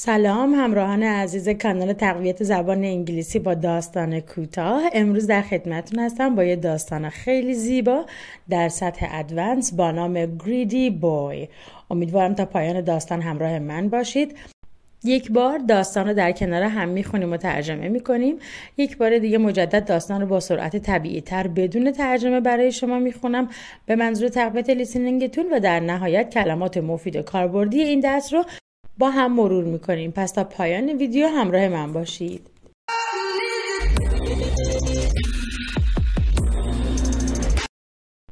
سلام همراهان عزیز کانال تقویت زبان انگلیسی با داستان کوتاه امروز در خدمتتون هستم با یه داستان خیلی زیبا در سطح ادوانس با نام گریدی بوی امیدوارم تا پایان داستان همراه من باشید یک بار داستان رو در کنار هم میخونیم و ترجمه میکنیم یک بار دیگه مجدد داستان رو با سرعت طبیعی تر بدون ترجمه برای شما میخونم به منظور تقویت لیسنینگتون و در نهایت کلمات مفید و کاربردی این درس رو با هم مرور میکنیم پس تا پایان ویدیو همراه من باشید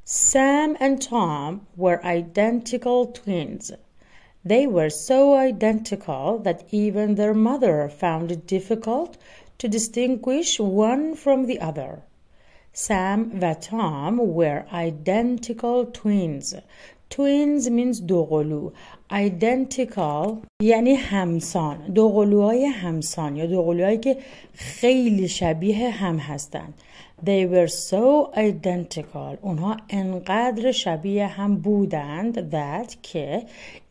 Sam and Tom were identical twins. They were so identical that even their mother found it difficult to distinguish one from the other. Sam and Tom were identical twins. twins means دوقلو identical یعنی همسان دوقلوهای همسان یا دوقلوهایی که خیلی شبیه هم هستند They were so identical. اونها انقدر شبیه هم بودند that که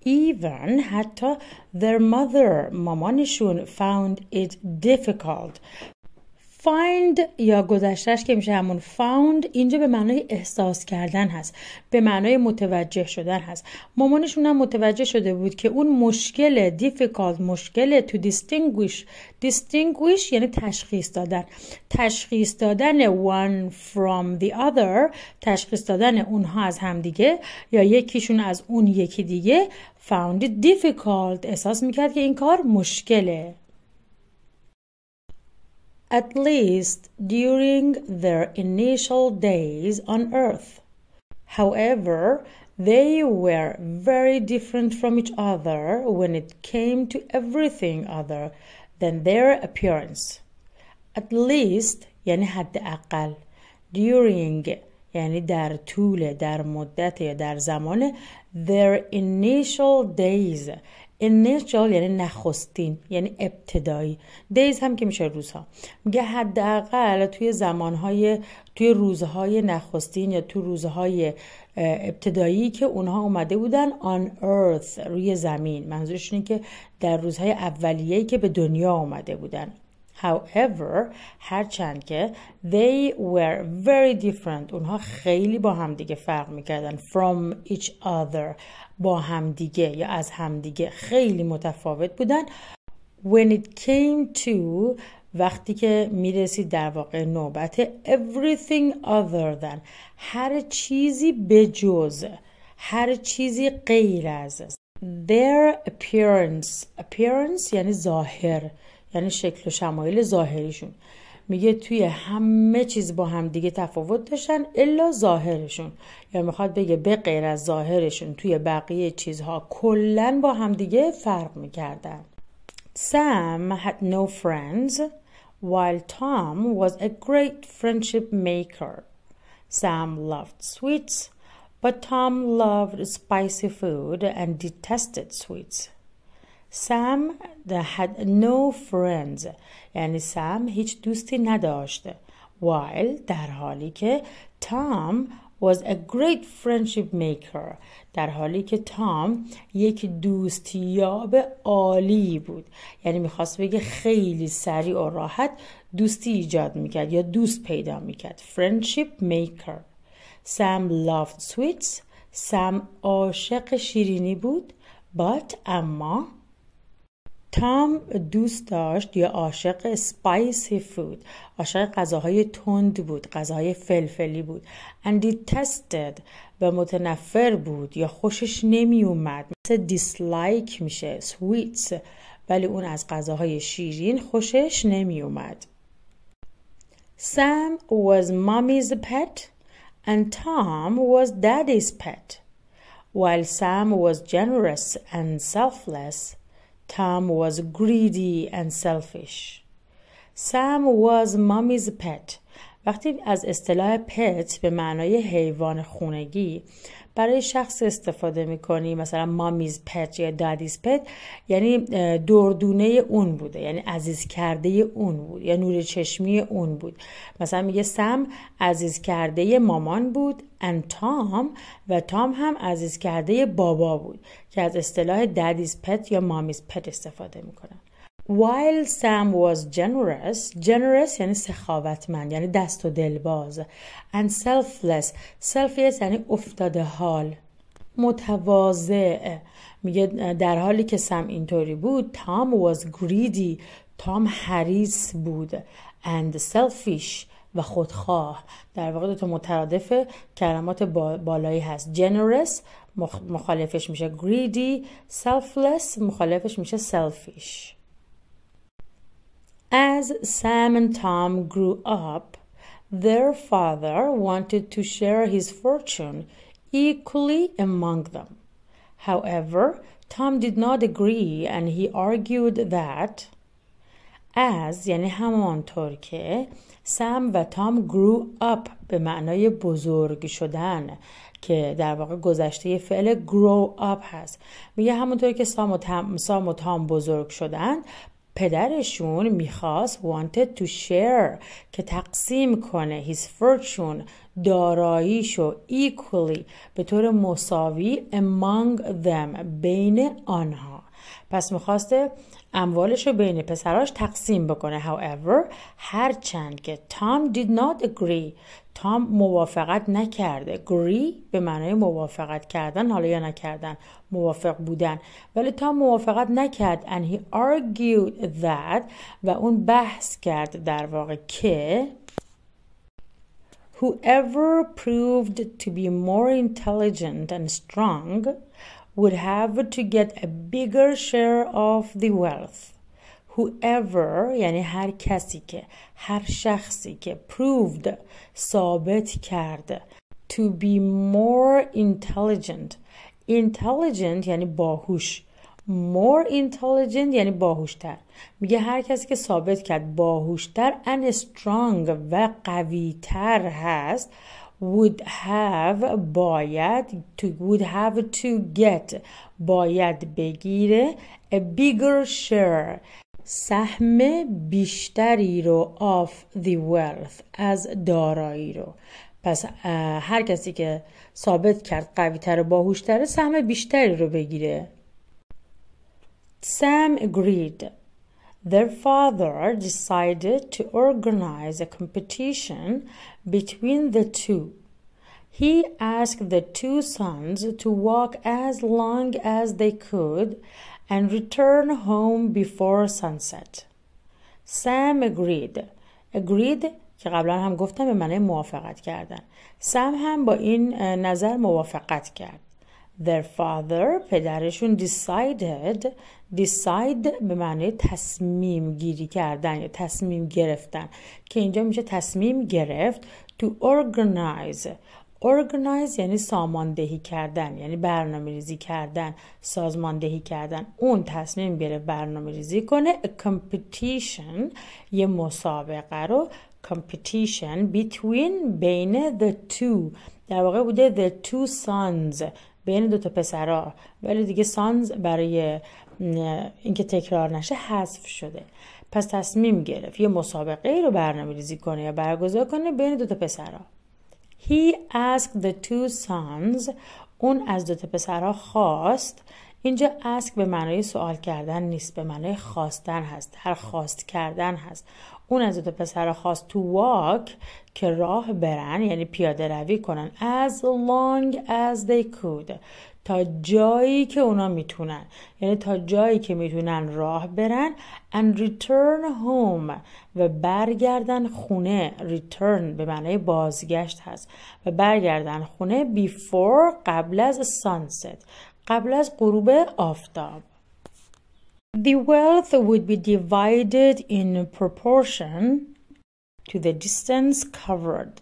even حتی their mother مامانشون found it difficult find یا گذشتهش که میشه همون found اینجا به معنای احساس کردن هست به معنای متوجه شدن هست مامانشون هم متوجه شده بود که اون مشکل difficult مشکل to distinguish distinguish یعنی تشخیص دادن تشخیص دادن one from the other تشخیص دادن اونها از همدیگه یا یکیشون از اون یکی دیگه found it difficult احساس میکرد که این کار مشکله at least during their initial days on Earth. However, they were very different from each other when it came to everything other than their appearance. At least يعني حد أقل during يعني در طول در مدت در زمان their initial days initial یعنی نخستین یعنی ابتدایی دیز هم که میشه روزها میگه حداقل توی زمانهای توی روزهای نخستین یا تو روزهای ابتدایی که اونها اومده بودن on earth روی زمین منظورش اینه که در روزهای اولیه‌ای که به دنیا اومده بودن However هرچند که they were very different اونها خیلی با همدیگه فرق میکردن from each other با همدیگه یا از همدیگه خیلی متفاوت بودن when it came to وقتی که میرسید در واقع نوبت everything other than هر چیزی به جز هر چیزی غیر از their appearance appearance یعنی ظاهر یعنی شکل و شمایل ظاهریشون میگه توی همه چیز با هم دیگه تفاوت داشتن الا ظاهرشون یا یعنی میخواد بگه به غیر از ظاهرشون توی بقیه چیزها کلا با هم دیگه فرق میکردن Sam had no friends while Tom was a great friendship maker. Sam loved sweets, but Tom loved spicy food and detested sweets. Sam had no friends یعنی سم هیچ دوستی نداشت while در حالی که تام was a great friendship maker در حالی که تام یک دوستیاب عالی بود یعنی میخواست بگه خیلی سریع و راحت دوستی ایجاد میکرد یا دوست پیدا میکرد friendship maker سم loved sweets سم عاشق شیرینی بود but اما تام دوست داشت یا عاشق سپایسی فود عاشق غذاهای تند بود غذاهای فلفلی بود and detested و متنفر بود یا خوشش نمی اومد مثل dislike میشه سویت، ولی اون از غذاهای شیرین خوشش نمی اومد Sam was mommy's pet and Tom was daddy's pet. While Sam was generous and selfless, Tom was greedy and selfish. Sam was mommy's pet وقتی از اصطلاح پت به معنای حیوان خونگی برای شخص استفاده میکنی مثلا مامیز پت یا دادیز پت یعنی دردونه اون بوده یعنی عزیز کرده اون بود یا نور چشمی اون بود مثلا میگه سم عزیز کرده مامان بود ان تام و تام هم عزیز کرده بابا بود که از اصطلاح دادیز پت یا مامیز پت استفاده میکنم While Sam was generous, generous یعنی سخاوتمند یعنی دست و دلباز and selfless, selfless یعنی افتاده حال متواضع میگه در حالی که سم اینطوری بود تام was greedy تام حریص بود and selfish و خودخواه در واقع دو تا مترادف کلمات بالایی هست generous مخالفش میشه greedy selfless مخالفش میشه selfish As Sam and Tom grew up, their father wanted to share his fortune equally among them. However, Tom did not agree and he argued that as یعنی همانطور که سم و تام grew up به معنای بزرگ شدن که در واقع گذشته فعل grow up هست میگه همونطور که سام و, تام، سام و تام بزرگ شدن پدرشون میخواست wanted to share که تقسیم کنه his fortune داراییشو equally به طور مساوی among them بین آنها پس میخواسته اموالش رو بین پسراش تقسیم بکنه however هرچند که تام did not agree تام موافقت نکرده گری به معنای موافقت کردن حالا یا نکردن موافق بودن ولی تام موافقت نکرد and he argued that و اون بحث کرد در واقع که whoever proved to be more intelligent and strong would have to get a bigger share of the wealth whoever یعنی هر کسی که هر شخصی که proved ثابت کرد to be more intelligent intelligent یعنی باهوش more intelligent یعنی باهوشتر میگه هر کسی که ثابت کرد باهوشتر and strong و قویتر هست would have باید to would have to get باید بگیره a bigger share سهم بیشتری رو of the wealth از دارایی رو پس هر کسی که ثابت کرد قوی تر و باهوش سهم بیشتری رو بگیره Sam agreed their father decided to organize a competition between the two. He asked the two sons to walk as long as they could and return home before sunset. Sam agreed. Agreed که قبلا هم گفتم به معنی موافقت کردن. سم هم با این نظر موافقت کرد. their father پدرشون decided decide به معنی تصمیم گیری کردن یا تصمیم گرفتن که اینجا میشه تصمیم گرفت to organize organize یعنی ساماندهی کردن یعنی برنامه ریزی کردن سازماندهی کردن اون تصمیم گرفت برنامه ریزی کنه a competition یه مسابقه رو competition between بین the two در واقع بوده the two sons بین دوتا پسرا ولی دیگه سانز برای اینکه تکرار نشه حذف شده پس تصمیم گرفت یه مسابقه ای رو برنامه ریزی کنه یا برگزار کنه بین دو تا پسرا He asked the two sons اون از دوتا پسرها خواست اینجا ask به معنای سوال کردن نیست به معنای خواستن هست هر خواست کردن هست اون از دو پسر خواست تو واک که راه برن یعنی پیاده روی کنن as long as they could تا جایی که اونا میتونن یعنی تا جایی که میتونن راه برن and return home و برگردن خونه return به معنای بازگشت هست و برگردن خونه before قبل از sunset قبل از غروب آفتاب The wealth would be divided in proportion to the distance covered.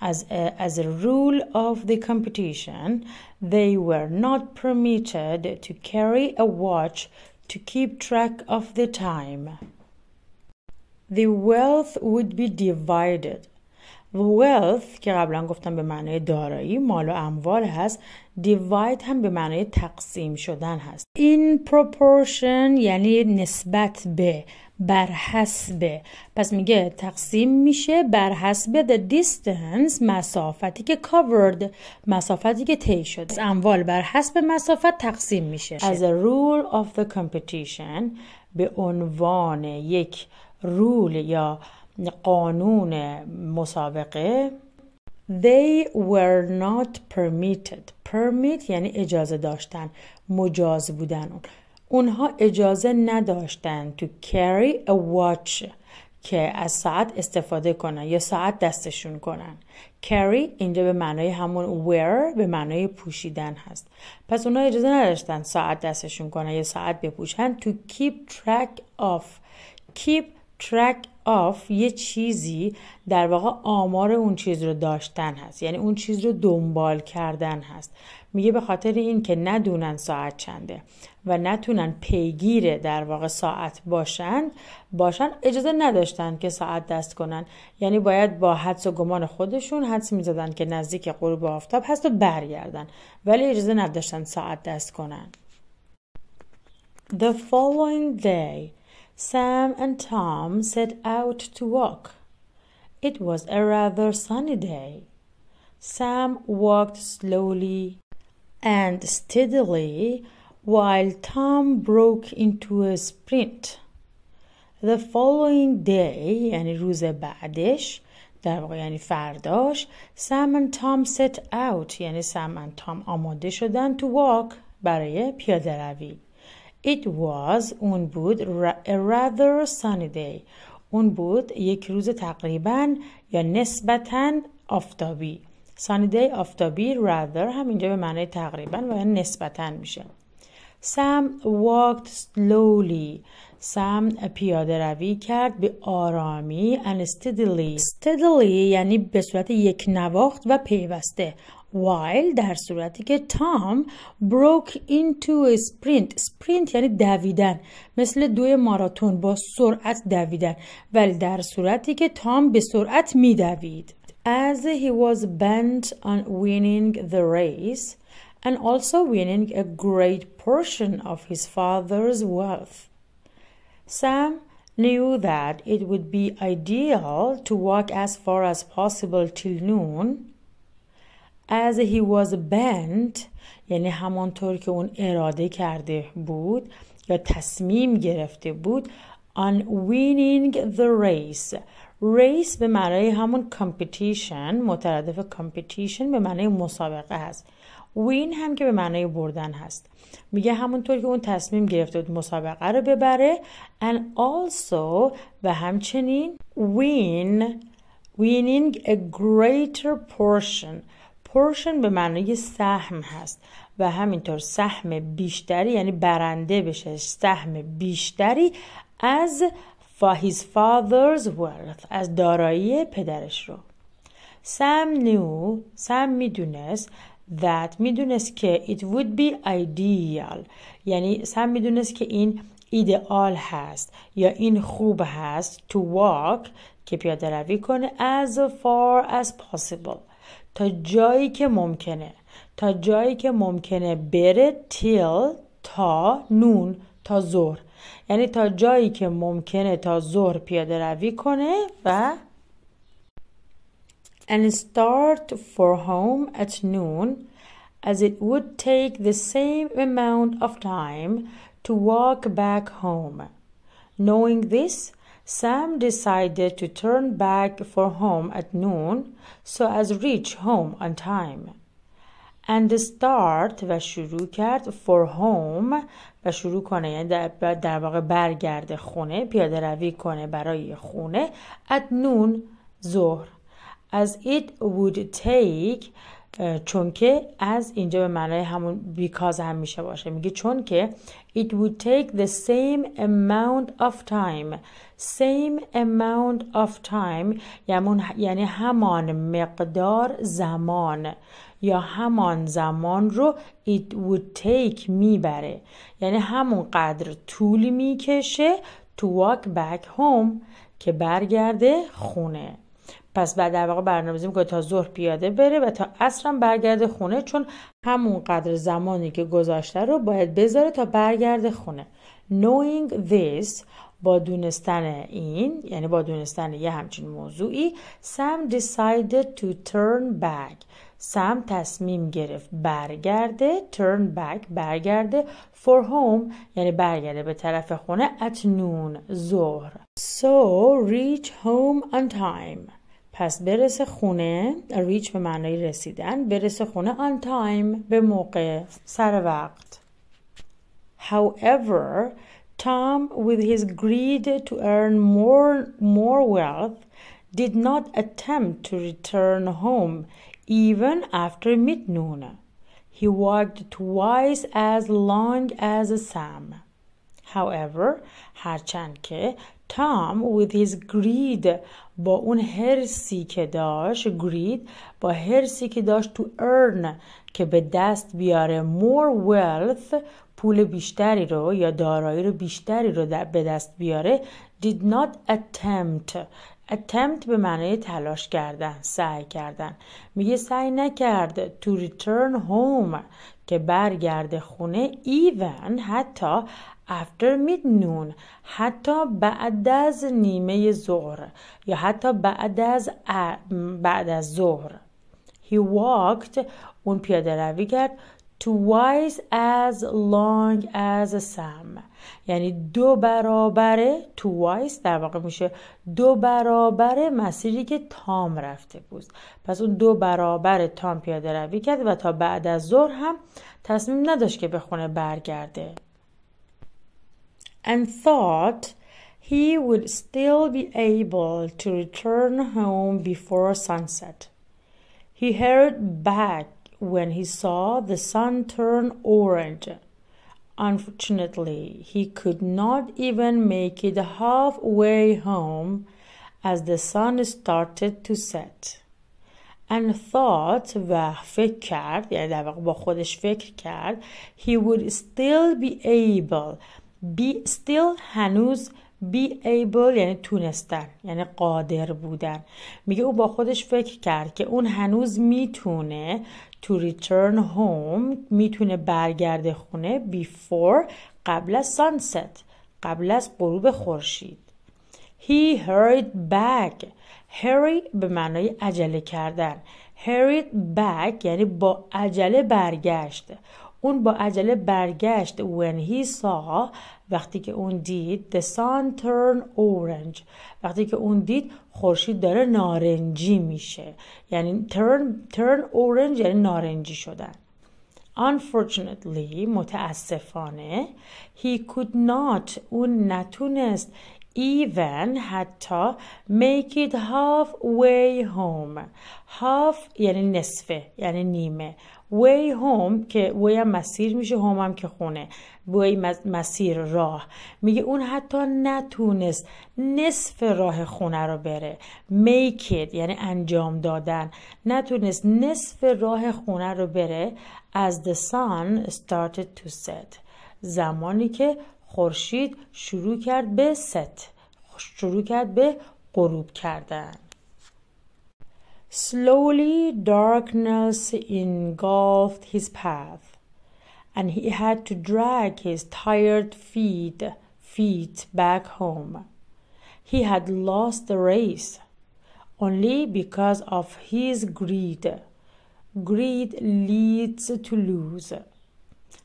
As a, as a rule of the competition, they were not permitted to carry a watch to keep track of the time. The wealth would be divided. wealth که قبلا گفتم به معنای دارایی مال و اموال هست divide هم به معنای تقسیم شدن هست in proportion یعنی نسبت به بر حسب پس میگه تقسیم میشه بر حسب the distance مسافتی که covered مسافتی که طی شده اموال بر حسب مسافت تقسیم میشه as a rule of the competition به عنوان یک رول یا قانون مسابقه They were not permitted. Permit یعنی اجازه داشتن، مجاز بودن اون. اونها اجازه نداشتن to carry a watch که از ساعت استفاده کنن یا ساعت دستشون کنن. carry اینجا به معنای همون wear به معنای پوشیدن هست. پس اونها اجازه نداشتن ساعت دستشون کنن یا ساعت بپوشن to keep track of. keep track آف یه چیزی در واقع آمار اون چیز رو داشتن هست یعنی اون چیز رو دنبال کردن هست میگه به خاطر این که ندونن ساعت چنده و نتونن پیگیر در واقع ساعت باشند باشن اجازه نداشتن که ساعت دست کنن یعنی باید با حدس و گمان خودشون حدس میزدن که نزدیک غروب آفتاب هست و برگردن ولی اجازه نداشتن ساعت دست کنن The following day Sam and Tom set out to walk. It was a rather sunny day. Sam walked slowly and steadily while Tom broke into a sprint. The following day یعنی روز بعدش در واقع یعنی فرداش Sam and Tom set out یعنی Sam and Tom آماده شدن to walk برای پیاده روی It was اون بود a rather sunny اون بود یک روز تقریبا یا نسبتا آفتابی sunny day آفتابی rather همینجا به معنای تقریبا و نسبتا میشه Sam walked slowly. سم پیاده روی کرد به آرامی and steadily. Steadily یعنی به صورت یک نواخت و پیوسته. while در صورتی که تام broke into a sprint sprint یعنی دویدن مثل دوی ماراتون با سرعت دویدن ولی در صورتی که تام به سرعت دوید as he was bent on winning the race and also winning a great portion of his father's wealth Sam knew that it would be ideal to walk as far as possible till noon as he was bent یعنی همانطور که اون اراده کرده بود یا تصمیم گرفته بود on winning the race race به معنای همون competition مترادف competition به معنای مسابقه هست win هم که به معنای بردن هست میگه همونطور که اون تصمیم گرفته بود مسابقه رو ببره and also و همچنین win winning a greater portion portion به معنی سهم هست و همینطور سهم بیشتری یعنی برنده بشه سهم بیشتری از for his father's wealth از دارایی پدرش رو سم نیو سم میدونست that میدونست که it would be ideal یعنی سم میدونست که این ایدئال هست یا این خوب هست to walk که پیاده روی کنه as far as possible تا جایی که ممکنه تا جایی که ممکنه بره تیل تا نون تا ظهر یعنی تا جایی که ممکنه تا ظهر پیاده روی کنه و and start for home at noon as it would take the same amount of time to walk back home. Knowing this, Sam decided to turn back for home at noon so as reach home on time. and start و شروع کرد for home و شروع کنه یعنی در, در واقع برگرده خونه پیاده روی کنه برای خونه at noon ظهر as it would take چون که از اینجا به معنای همون بیکاز هم میشه باشه میگه چون که it would take the same amount of time same amount of time یعنی, یعنی همان مقدار زمان یا همان زمان رو it would take میبره یعنی همون قدر طول میکشه to walk back home که برگرده خونه پس بعد در واقع برنامه‌ریزی که تا ظهر پیاده بره و تا هم برگرده خونه چون همون قدر زمانی که گذاشته رو باید بذاره تا برگرده خونه knowing this با دونستن این یعنی با دونستن یه همچین موضوعی Sam decided to turn back سم تصمیم گرفت برگرده turn back برگرده for home یعنی برگرده به طرف خونه at noon ظهر so reach home on time پس برسه خونه ریچ به معنای رسیدن برسه خونه آن تایم به موقع سر وقت However, Tom, with his greed to earn more, more wealth, did not attempt to return home even after midnoon. He walked twice as long as Sam. However, هرچند که Tom with his greed با اون هرسی که داشت گرید با هرسی که داشت تو earn که به دست بیاره مور wealth پول بیشتری رو یا دارایی رو بیشتری رو به دست بیاره did not attempt attempt به معنای تلاش کردن سعی کردن میگه سعی نکرد to return home که برگرده خونه even حتی after midnoon حتی بعد از نیمه ظهر یا حتی بعد از بعد از ظهر he walked اون پیاده روی کرد تو wise as long as یعنی دو برابر تو در واقع میشه دو برابر مسیری که تام رفته بود پس اون دو برابر تام پیاده روی کرد و تا بعد از ظهر هم تصمیم نداشت که به خونه برگرده and thought he would still be able to return home before sunset he hurried back when he saw the sun turn orange. Unfortunately, he could not even make it halfway home as the sun started to set. and thought و فکر کرد یعنی در واقع با خودش فکر کرد he would still be able be still هنوز be able یعنی تونستن یعنی قادر بودن میگه او با خودش فکر کرد که اون هنوز میتونه to return home میتونه برگرده خونه before قبل از sunset قبل از غروب خورشید he hurried back hurry به معنای عجله کردن hurried back یعنی با عجله برگشت اون با عجله برگشت when he saw وقتی که اون دید the sun turn orange وقتی که اون دید خورشید داره نارنجی میشه یعنی turn, turn orange یعنی نارنجی شدن unfortunately متاسفانه he could not اون نتونست even حتی make it way home half یعنی نصفه یعنی نیمه way home که way هم مسیر میشه home هم که خونه way مسیر راه میگه اون حتی نتونست نصف راه خونه رو بره make it یعنی انجام دادن نتونست نصف راه خونه رو بره as the sun started to set زمانی که خورشید شروع کرد به ست شروع کرد به غروب کردن Slowly darkness engulfed his path, and he had to drag his tired feet feet back home. He had lost the race only because of his greed. Greed leads to lose.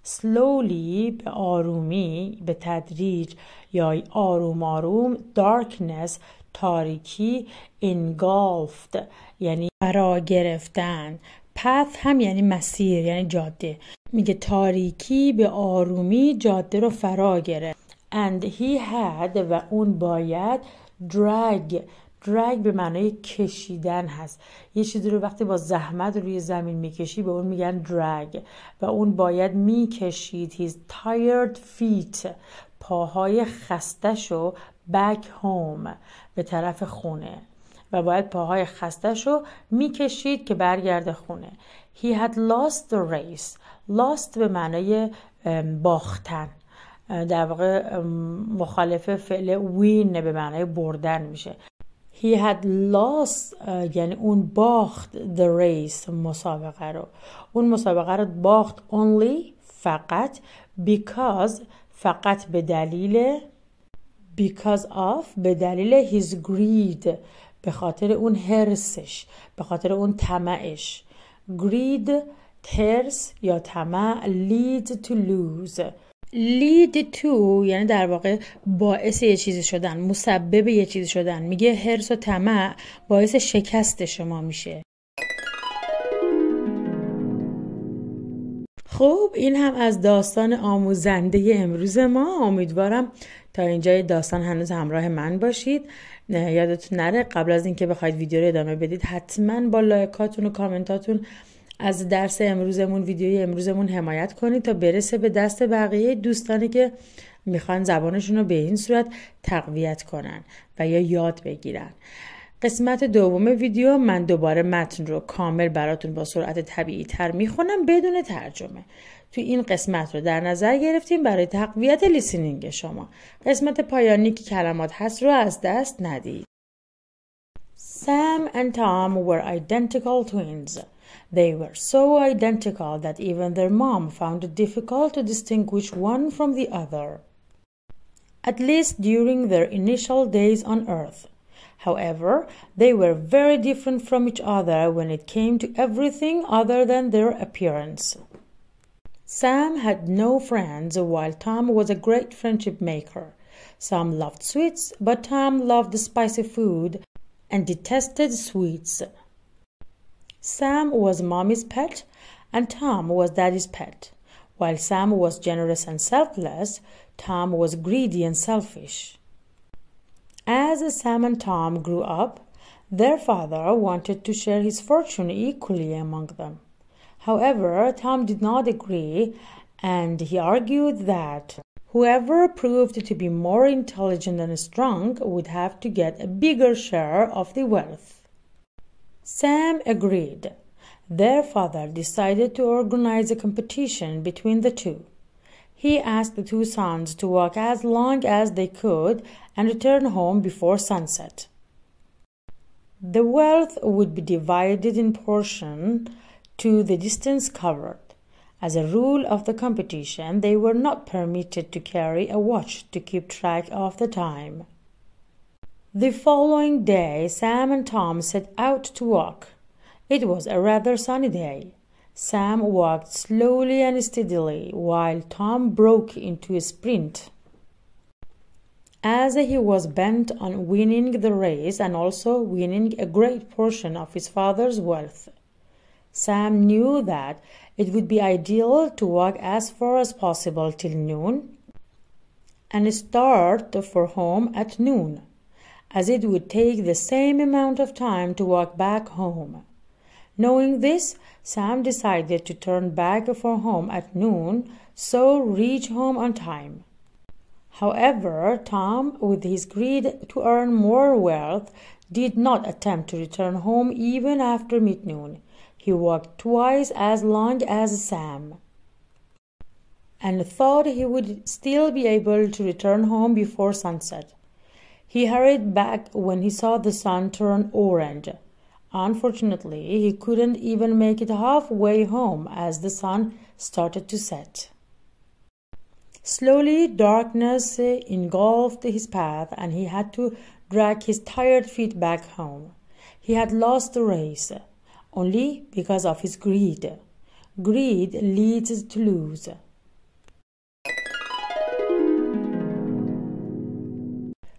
Slowly به آرومی به تدریج یا آروم آروم darkness تاریکی انگافت یعنی فرا گرفتن پث هم یعنی مسیر یعنی جاده میگه تاریکی به آرومی جاده رو فرا گرفت and he had و اون باید drag drag به معنای کشیدن هست یه چیزی رو وقتی با زحمت روی زمین میکشی به اون میگن درگ و اون باید میکشید his tired feet پاهای خستش رو back home به طرف خونه و باید پاهای خستش رو میکشید که برگرده خونه He had lost the race Lost به معنای باختن در واقع مخالف فعل وین به معنای بردن میشه He had lost یعنی اون باخت the race مسابقه رو اون مسابقه رو باخت only فقط because فقط به دلیل because of به دلیل his greed به خاطر اون هرسش به خاطر اون تمعش greed ترس یا طمع lead to lose lead to یعنی در واقع باعث یه چیزی شدن مسبب یه چیزی شدن میگه هرس و طمع باعث شکست شما میشه خب این هم از داستان آموزنده امروز ما امیدوارم تا اینجای داستان هنوز همراه من باشید یادتون نره قبل از اینکه بخواید ویدیو رو ادامه بدید حتما با لایکاتون و کامنتاتون از درس امروزمون ویدیوی امروزمون حمایت کنید تا برسه به دست بقیه دوستانی که میخوان زبانشون رو به این صورت تقویت کنن و یا یاد بگیرن قسمت دوم ویدیو من دوباره متن رو کامل براتون با سرعت طبیعی تر میخونم بدون ترجمه تو این قسمت رو در نظر گرفتیم برای تقویت لیسینینگ شما قسمت پایانی که کلمات هست رو از دست ندید Sam and Tom were identical twins. They were so identical that even their mom found it difficult to distinguish one from the other. At least during their initial days on Earth. However, they were very different from each other when it came to everything other than their appearance. Sam had no friends, while Tom was a great friendship maker. Sam loved sweets, but Tom loved spicy food and detested sweets. Sam was mommy's pet, and Tom was daddy's pet. While Sam was generous and selfless, Tom was greedy and selfish. As Sam and Tom grew up, their father wanted to share his fortune equally among them. However, Tom did not agree, and he argued that whoever proved to be more intelligent and strong would have to get a bigger share of the wealth. Sam agreed. Their father decided to organize a competition between the two. He asked the two sons to walk as long as they could and return home before sunset. The wealth would be divided in portion to the distance covered. As a rule of the competition, they were not permitted to carry a watch to keep track of the time. The following day, Sam and Tom set out to walk. It was a rather sunny day. Sam walked slowly and steadily, while Tom broke into a sprint. As he was bent on winning the race and also winning a great portion of his father's wealth, Sam knew that it would be ideal to walk as far as possible till noon and start for home at noon, as it would take the same amount of time to walk back home. Knowing this, Sam decided to turn back for home at noon, so reach home on time. However, Tom, with his greed to earn more wealth, did not attempt to return home even after mid-noon. He walked twice as long as Sam, and thought he would still be able to return home before sunset. He hurried back when he saw the sun turn orange. Unfortunately, he couldn't even make it halfway home as the sun started to set. Slowly, darkness engulfed his path, and he had to drag his tired feet back home. He had lost the race. only because of his greed. Greed leads to lose.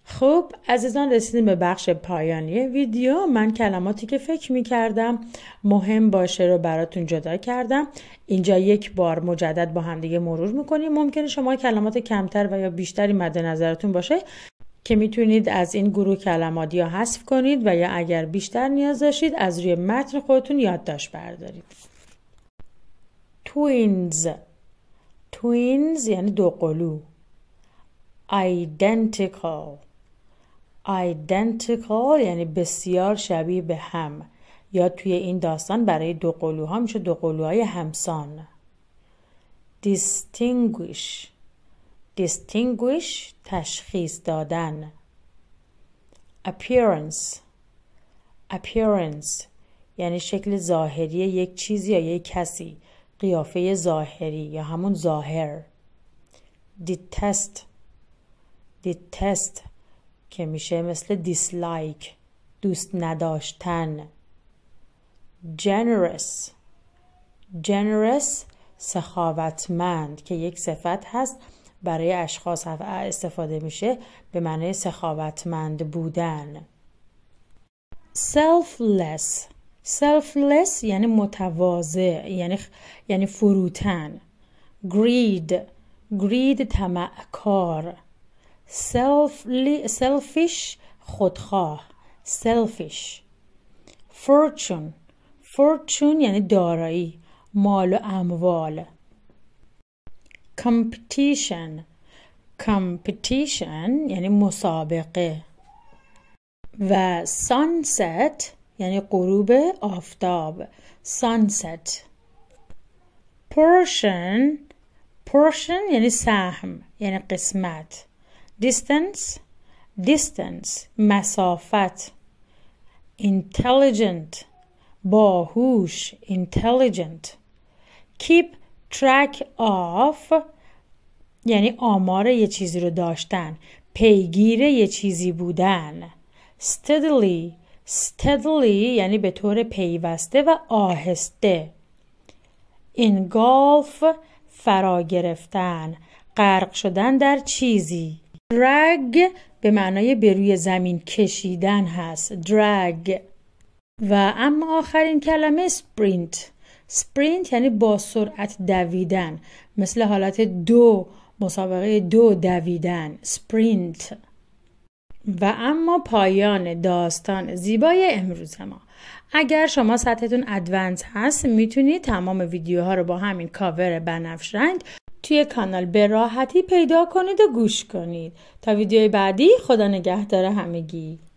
خب عزیزان رسیدیم به بخش پایانی ویدیو من کلماتی که فکر می کردم مهم باشه رو براتون جدا کردم اینجا یک بار مجدد با همدیگه مرور میکنیم ممکنه شما کلمات کمتر و یا بیشتری مد نظرتون باشه که میتونید از این گروه کلمات یا حذف کنید و یا اگر بیشتر نیاز داشتید از روی متن خودتون یادداشت بردارید توینز توینز یعنی دو قلو identical identical یعنی بسیار شبیه به هم یا توی این داستان برای دو قلوها میشه دو قلوهای همسان distinguish distinguish تشخیص دادن appearance appearance یعنی شکل ظاهری یک چیزی یا یک کسی قیافه ظاهری یا همون ظاهر detest detest که میشه مثل dislike دوست نداشتن generous generous سخاوتمند که یک صفت هست برای اشخاص استفاده میشه به معنی سخاوتمند بودن selfless selfless یعنی متواضع یعنی یعنی فروتن greed greed تمعکار selfish خودخواه selfish fortune fortune یعنی دارایی مال و اموال competition competition یعنی مسابقه و sunset یعنی غروب آفتاب sunset portion portion یعنی سهم یعنی قسمت distance distance مسافت intelligent باهوش intelligent keep track of یعنی آمار یه چیزی رو داشتن پیگیر یه چیزی بودن steadily steadily یعنی به طور پیوسته و آهسته engulf فرا گرفتن غرق شدن در چیزی drag به معنای به روی زمین کشیدن هست drag و اما آخرین کلمه sprint سپرینت یعنی با سرعت دویدن مثل حالت دو مسابقه دو دویدن سپرینت و اما پایان داستان زیبای امروز ما اگر شما سطحتون ادوانس هست میتونید تمام ویدیوها رو با همین کاور بنفش رنگ توی کانال به راحتی پیدا کنید و گوش کنید تا ویدیوی بعدی خدا نگهدار همگی